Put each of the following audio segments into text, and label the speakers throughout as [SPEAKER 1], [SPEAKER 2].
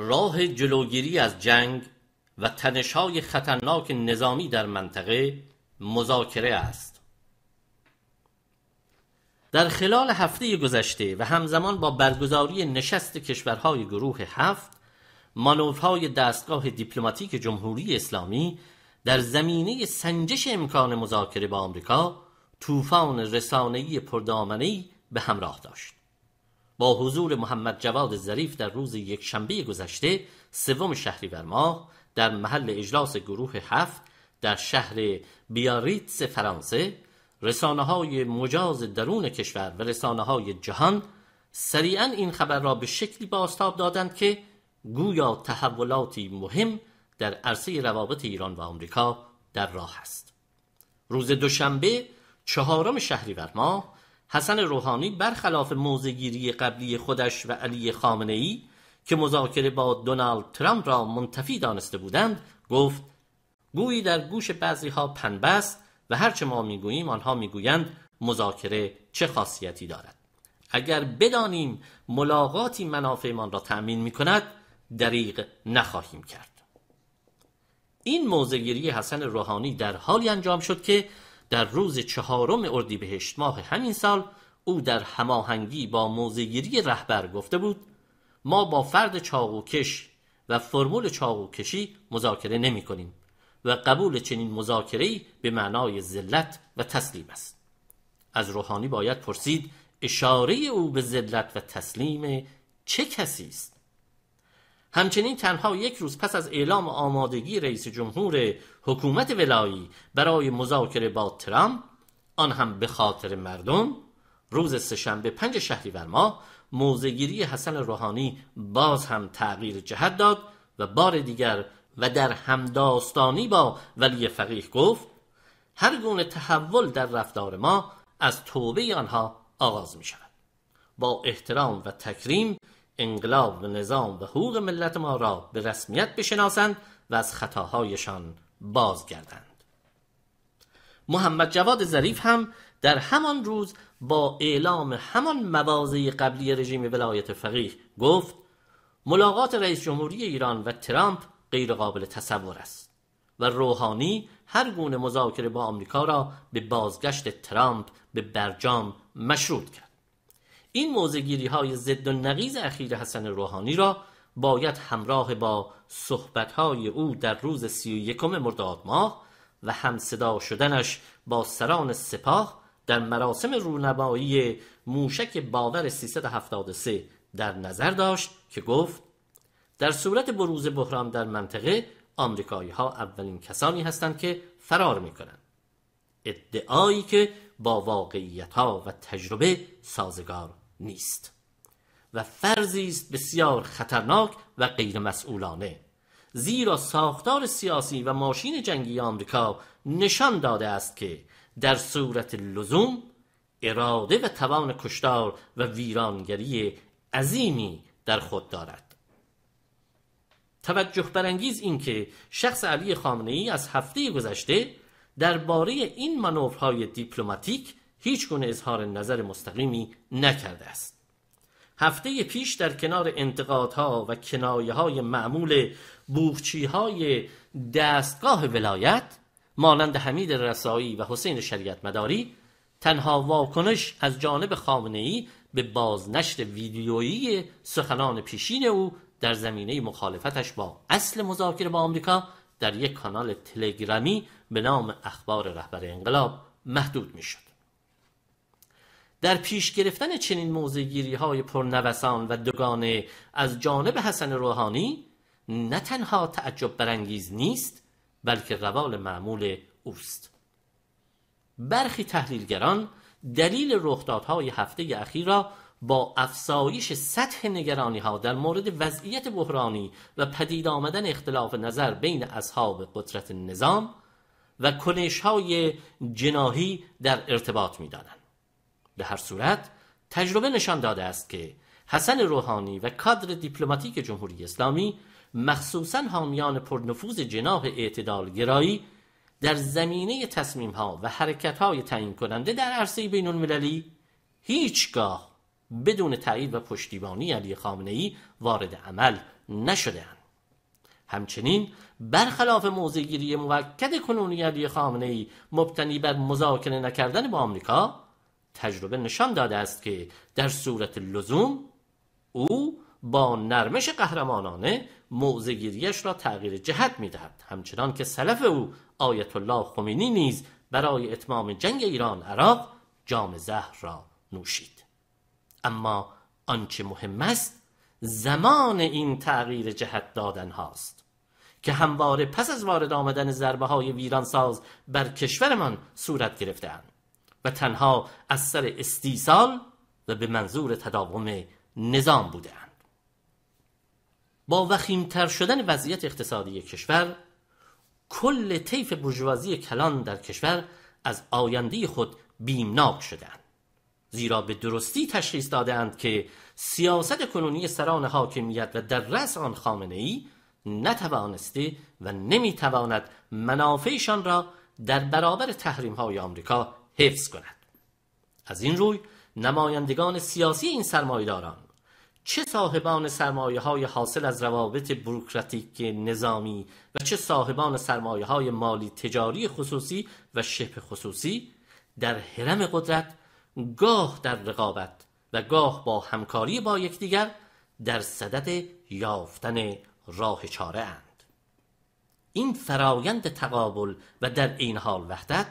[SPEAKER 1] راه جلوگیری از جنگ و تنشهای خطرناک نظامی در منطقه مذاکره است در خلال هفته گذشته و همزمان با برگزاری نشست کشورهای گروه هفت مانورهای دستگاه دیپلماتیک جمهوری اسلامی در زمینه سنجش امکان مذاکره با آمریکا طوفان رسانه‌ای پردامنه‌ای به همراه داشت با حضور محمد جواد ظریف در روز یک شنبه گذشته سوم شهریور ماه در محل اجلاس گروه هفت در شهر بیاریتس فرانسه رسانه های مجاز درون کشور و رسانه های جهان سریعا این خبر را به شکلی باستاب دادند که گویا تحولاتی مهم در عرصه روابط ایران و آمریکا در راه است. روز دوشنبه چهارم شهریور ماه حسن روحانی برخلاف موزگیری قبلی خودش و علی ای که مذاکره با دونالد ترامپ را منتفی دانسته بودند گفت گویی در گوش بعضی ها پنبه است و هرچه ما میگوییم آنها میگویند مذاکره چه خاصیتی دارد اگر بدانیم ملاقاتی منافعمان را تأمین می کند دریغ نخواهیم کرد این موزگیری حسن روحانی در حالی انجام شد که در روز چهارم اردیبهشت ماه همین سال او در هماهنگی با موزگیری رهبر گفته بود ما با فرد چاقوکش و فرمول چاقوکشی مذاکره نمی کنیم و قبول چنین مذاکره‌ای به معنای ذلت و تسلیم است از روحانی باید پرسید اشاره او به ذلت و تسلیم چه کسی است همچنین تنها یک روز پس از اعلام آمادگی رئیس جمهور حکومت ولایی برای مذاکره با ترامپ آن هم به خاطر مردم روز سهشنبه پنج شهریور ماه موزگیری حسن روحانی باز هم تغییر جهت داد و بار دیگر و در همداستانی با ولی فقیه گفت هر گونه تحول در رفتار ما از توبه آنها آغاز می شود با احترام و تکریم انقلاب و نظام و حقوق ملت ما را به رسمیت بشناسند و از خطاهایشان بازگردند محمد جواد ظریف هم در همان روز با اعلام همان موازه قبلی رژیم ولایت فقیه گفت ملاقات رئیس جمهوری ایران و ترامپ غیرقابل تصور است و روحانی هر گونه مذاکره با آمریکا را به بازگشت ترامپ به برجام مشروط کرد این موزگیری های ضد و نقیز اخیر حسن روحانی را باید همراه با صحبت های او در روز سی و یکم مرداد ماه و همصدا شدنش با سران سپاه در مراسم رونمایی موشک باور 373 در نظر داشت که گفت در صورت بروز بحران در منطقه آمریکایی ها اولین کسانی هستند که فرار می کنند. ادعایی که با واقعیت ها و تجربه سازگار نیست و فرضی است بسیار خطرناک و غیرمسئولانه زیرا ساختار سیاسی و ماشین جنگی آمریکا نشان داده است که در صورت لزوم اراده و توان کشتار و ویرانگری عظیمی در خود دارد توجه برانگیز این که شخص علی خامنه ای از هفته گذشته درباره این مانورهای دیپلماتیک هیچ گونه اظهار نظر مستقیمی نکرده است هفته پیش در کنار انتقادها و کنایه های معمول بوخچی های دستگاه ولایت مانند حمید رسایی و حسین شریعت مداری تنها واکنش از جانب خامنه ای به بازنشر ویدیویی سخنان پیشین او در زمینه مخالفتش با اصل مذاکره با آمریکا در یک کانال تلگرامی به نام اخبار رهبر انقلاب محدود می شد در پیش گرفتن چنین موزگیری های پرنوسان و دوگانه از جانب حسن روحانی نه تنها تعجب برانگیز نیست بلکه روال معمول اوست برخی تحلیلگران دلیل رخدادهای هفته اخیر را با افزایش سطح نگرانی ها در مورد وضعیت بحرانی و پدید آمدن اختلاف نظر بین اصحاب قدرت نظام و کنش های جناهی در ارتباط می به هر صورت تجربه نشان داده است که حسن روحانی و کادر دیپلماتیک جمهوری اسلامی مخصوصا حامیان پرنفوذ جناح گرایی در زمینه تصمیم ها و حرکت های تعیین کننده در عرصه بین المللی هیچگاه بدون تایید و پشتیبانی علی خامنه ای وارد عمل نشدهاند. همچنین برخلاف موزگیری موکد کنونی علی خامنه ای مبتنی بر مذاکره نکردن با آمریکا تجربه نشان داده است که در صورت لزوم او با نرمش قهرمانانه موزگیریش را تغییر جهت می دهد همچنان که سلف او آیت الله خمینی نیز برای اتمام جنگ ایران عراق جام زهر را نوشید اما آنچه مهم است زمان این تغییر جهت دادن هاست که همواره پس از وارد آمدن ضربه های ویرانساز بر کشورمان صورت گرفتهاند و تنها از سر استیصال و به منظور تداوم نظام بودند با وخیمتر شدن وضعیت اقتصادی کشور کل طیف برجوازی کلان در کشور از آینده خود بیمناک شدند زیرا به درستی تشخیص دادند که سیاست کنونی سران حاکمیت و در رأس آن خامنه ای نتوانسته و نمیتواند منافعشان را در برابر تحریم های آمریکا حفظ کند از این روی نمایندگان سیاسی این سرمایهداران چه صاحبان سرمایه های حاصل از روابط بروکراتیک نظامی و چه صاحبان سرمایه های مالی تجاری خصوصی و شبه خصوصی در حرم قدرت گاه در رقابت و گاه با همکاری با یکدیگر در صدد یافتن راه چاره اند این فرایند تقابل و در این حال وحدت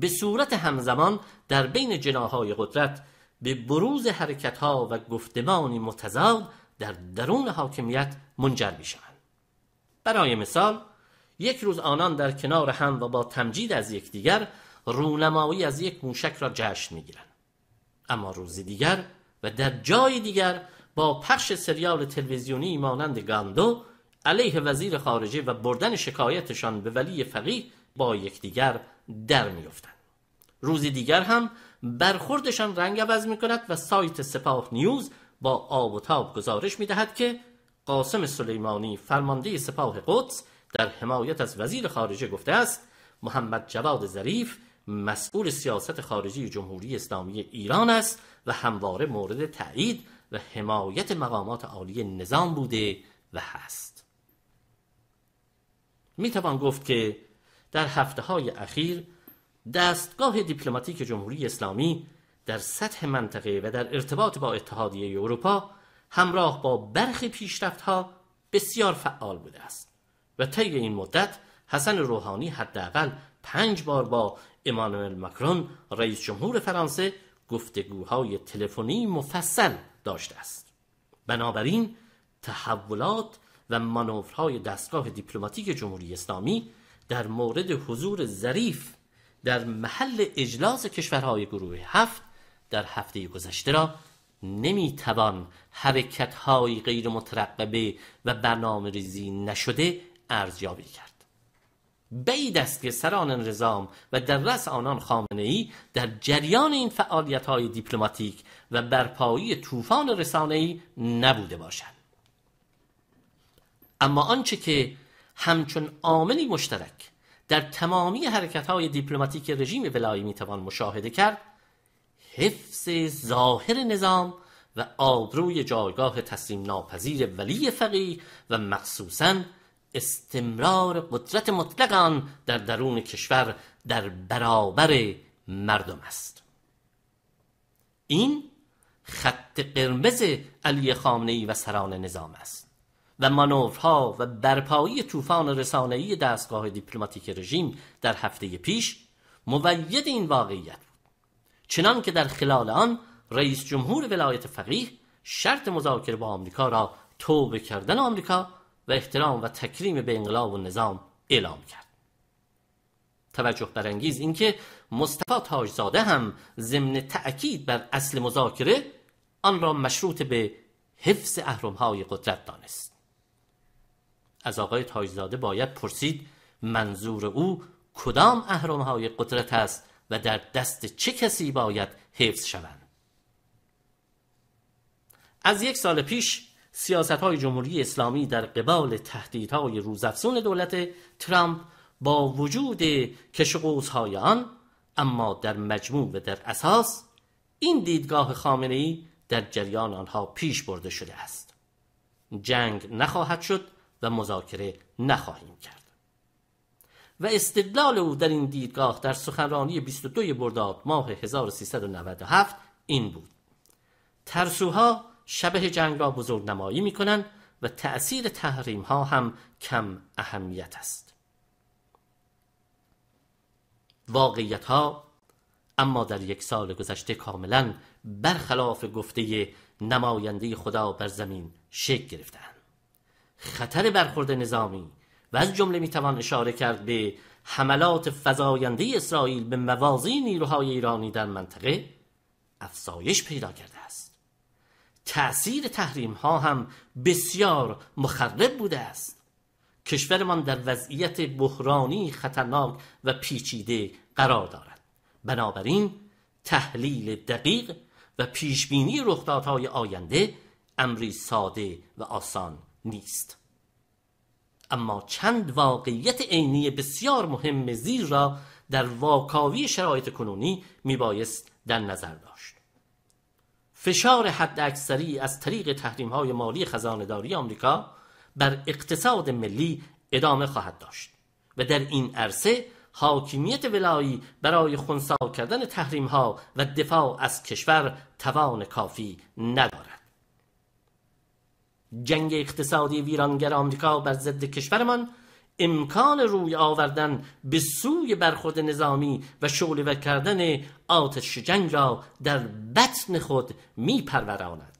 [SPEAKER 1] به صورت همزمان در بین جناهای قدرت به بروز حرکتها و گفتمانی متضاد در درون حاکمیت منجر می شوند. برای مثال یک روز آنان در کنار هم و با تمجید از یکدیگر رونمایی از یک موشک را جشن می گیرند. اما روزی دیگر و در جای دیگر با پخش سریال تلویزیونی مانند گاندو علیه وزیر خارجه و بردن شکایتشان به ولی فقیه با یکدیگر در میفتن روز دیگر هم برخوردشان رنگ عوض می کند و سایت سپاه نیوز با آب و تاب گزارش می دهد که قاسم سلیمانی فرمانده سپاه قدس در حمایت از وزیر خارجه گفته است محمد جواد ظریف مسئول سیاست خارجی جمهوری اسلامی ایران است و همواره مورد تایید و حمایت مقامات عالی نظام بوده و هست می توان گفت که در هفته های اخیر دستگاه دیپلماتیک جمهوری اسلامی در سطح منطقه و در ارتباط با اتحادیه اروپا همراه با برخی پیشرفتها بسیار فعال بوده است و طی این مدت حسن روحانی حداقل پنج بار با امانوئل مکرون رئیس جمهور فرانسه گفتگوهای تلفنی مفصل داشته است بنابراین تحولات و مانورهای دستگاه دیپلماتیک جمهوری اسلامی در مورد حضور ظریف در محل اجلاس کشورهای گروه هفت در هفته گذشته را نمیتوان حرکتهایی غیر مترقبه و برنامه ریزی نشده ارزیابی کرد بعید است که سران نظام و در رس آنان خامنه ای در جریان این فعالیت های دیپلماتیک و برپایی طوفان رسانه ای نبوده باشند اما آنچه که همچون عاملی مشترک در تمامی های دیپلماتیک رژیم ولایی میتوان مشاهده کرد حفظ ظاهر نظام و آبروی جایگاه تسلیم ناپذیر ولی فقیه و مخصوصا استمرار قدرت مطلق آن در درون کشور در برابر مردم است این خط قرمز علی خامنه و سران نظام است و مانورها و برپایی طوفان رسانه‌ای دستگاه دیپلماتیک رژیم در هفته پیش موید این واقعیت بود چنان که در خلال آن رئیس جمهور ولایت فقیه شرط مذاکره با آمریکا را توبه کردن آمریکا و احترام و تکریم به انقلاب و نظام اعلام کرد توجه برانگیز اینکه مصطفی تاجزاده هم ضمن تأکید بر اصل مذاکره آن را مشروط به حفظ اهرم‌های قدرت دانست از آقای تاجزاده باید پرسید منظور او کدام اهرم های قدرت است و در دست چه کسی باید حفظ شوند از یک سال پیش سیاست های جمهوری اسلامی در قبال تهدیدهای روزافزون دولت ترامپ با وجود کشقوز های آن اما در مجموع و در اساس این دیدگاه خامنه ای در جریان آنها پیش برده شده است جنگ نخواهد شد و مذاکره نخواهیم کرد و استدلال او در این دیدگاه در سخنرانی 22 برداد ماه 1397 این بود ترسوها شبه جنگ را بزرگ نمایی می کنند و تأثیر تحریم ها هم کم اهمیت است واقعیت ها اما در یک سال گذشته کاملا برخلاف گفته نماینده خدا بر زمین شکل گرفتند خطر برخورد نظامی و از جمله میتوان اشاره کرد به حملات فزاینده اسرائیل به موازی نیروهای ایرانی در منطقه افزایش پیدا کرده است تأثیر تحریم ها هم بسیار مخرب بوده است کشورمان در وضعیت بحرانی خطرناک و پیچیده قرار دارد بنابراین تحلیل دقیق و پیشبینی رخدادهای آینده امری ساده و آسان نیست اما چند واقعیت عینی بسیار مهم زیر را در واکاوی شرایط کنونی میبایست در نظر داشت فشار حد اکثری از طریق تحریم های مالی خزانداری آمریکا بر اقتصاد ملی ادامه خواهد داشت و در این عرصه حاکمیت ولایی برای خونسا کردن تحریم ها و دفاع از کشور توان کافی ندارد جنگ اقتصادی ویرانگر آمریکا بر ضد کشورمان امکان روی آوردن به سوی برخورد نظامی و و کردن آتش جنگ را در بطن خود می پروراند.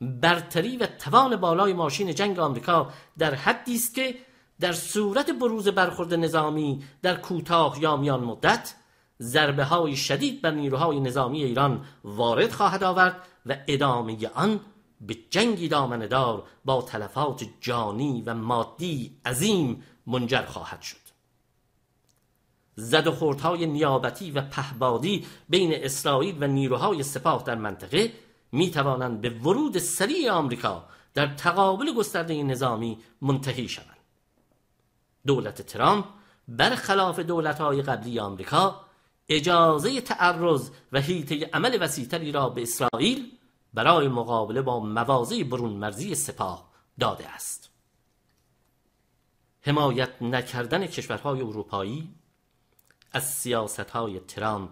[SPEAKER 1] برتری و توان بالای ماشین جنگ آمریکا در حدی است که در صورت بروز برخورد نظامی در کوتاه یا میان مدت ضربه های شدید بر نیروهای نظامی ایران وارد خواهد آورد و ادامه آن به جنگی دار با تلفات جانی و مادی عظیم منجر خواهد شد زد و خوردهای نیابتی و پهبادی بین اسرائیل و نیروهای سپاه در منطقه می توانند به ورود سریع آمریکا در تقابل گسترده نظامی منتهی شوند دولت ترامپ برخلاف دولت‌های قبلی آمریکا اجازه تعرض و حیطه عمل وسیعتری را به اسرائیل برای مقابله با مواضع برون مرزی سپاه داده است حمایت نکردن کشورهای اروپایی از های ترامپ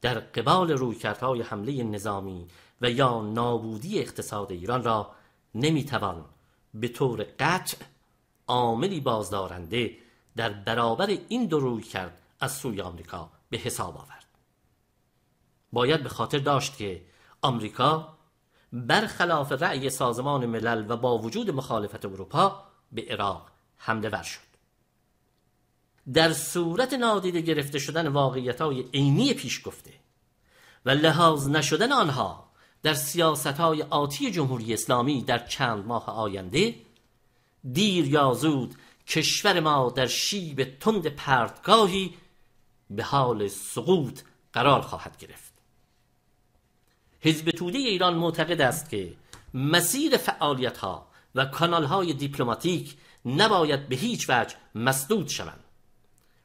[SPEAKER 1] در قبال رویکردهای حمله نظامی و یا نابودی اقتصاد ایران را نمیتوان به طور قطع عاملی بازدارنده در برابر این دو روی کرد از سوی آمریکا به حساب آورد باید به خاطر داشت که آمریکا برخلاف رأی سازمان ملل و با وجود مخالفت اروپا به عراق حمله ور شد در صورت نادیده گرفته شدن واقعیت های عینی پیش گفته و لحاظ نشدن آنها در سیاست های آتی جمهوری اسلامی در چند ماه آینده دیر یا زود کشور ما در شیب تند پردگاهی به حال سقوط قرار خواهد گرفت حزب توده ایران معتقد است که مسیر فعالیت ها و کانال های دیپلماتیک نباید به هیچ وجه مسدود شوند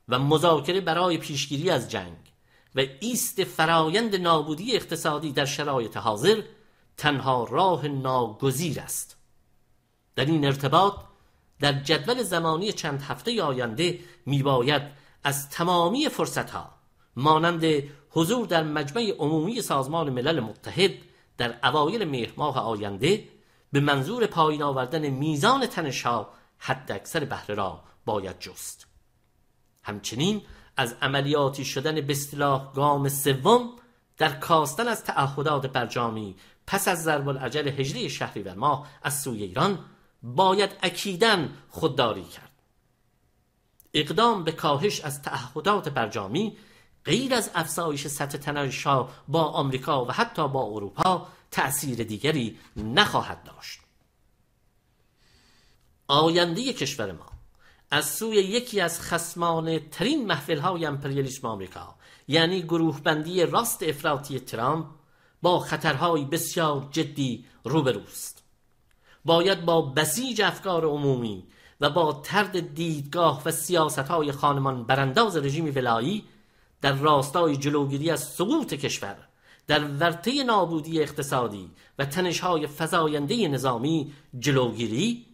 [SPEAKER 1] و مذاکره برای پیشگیری از جنگ و ایست فرایند نابودی اقتصادی در شرایط حاضر تنها راه ناگزیر است در این ارتباط در جدول زمانی چند هفته آینده میباید از تمامی ها مانند حضور در مجمع عمومی سازمان ملل متحد در اوایل مهر ماه آینده به منظور پایین آوردن میزان تنشها حد اکثر بهره را باید جست همچنین از عملیاتی شدن به گام سوم در کاستن از تعهدات برجامی پس از ضرب العجل هجری و ماه از سوی ایران باید اکیدن خودداری کرد اقدام به کاهش از تعهدات برجامی غیر از افزایش سطح ها با آمریکا و حتی با اروپا تأثیر دیگری نخواهد داشت آینده کشور ما از سوی یکی از خسمانه ترین محفل های امپریالیسم آمریکا یعنی گروه بندی راست افراطی ترامپ با خطرهای بسیار جدی روبروست باید با بسیج افکار عمومی و با ترد دیدگاه و سیاست های خانمان برانداز رژیم ولایی در راستای جلوگیری از سقوط کشور در ورطه نابودی اقتصادی و تنشهای فزاینده نظامی جلوگیری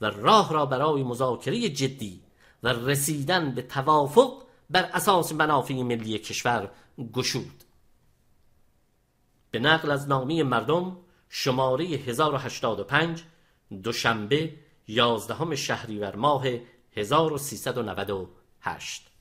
[SPEAKER 1] و راه را برای مذاکره جدی و رسیدن به توافق بر اساس منافع ملی کشور گشود به نقل از نامی مردم شماره 1085 دوشنبه 11 شهریور ماه 1398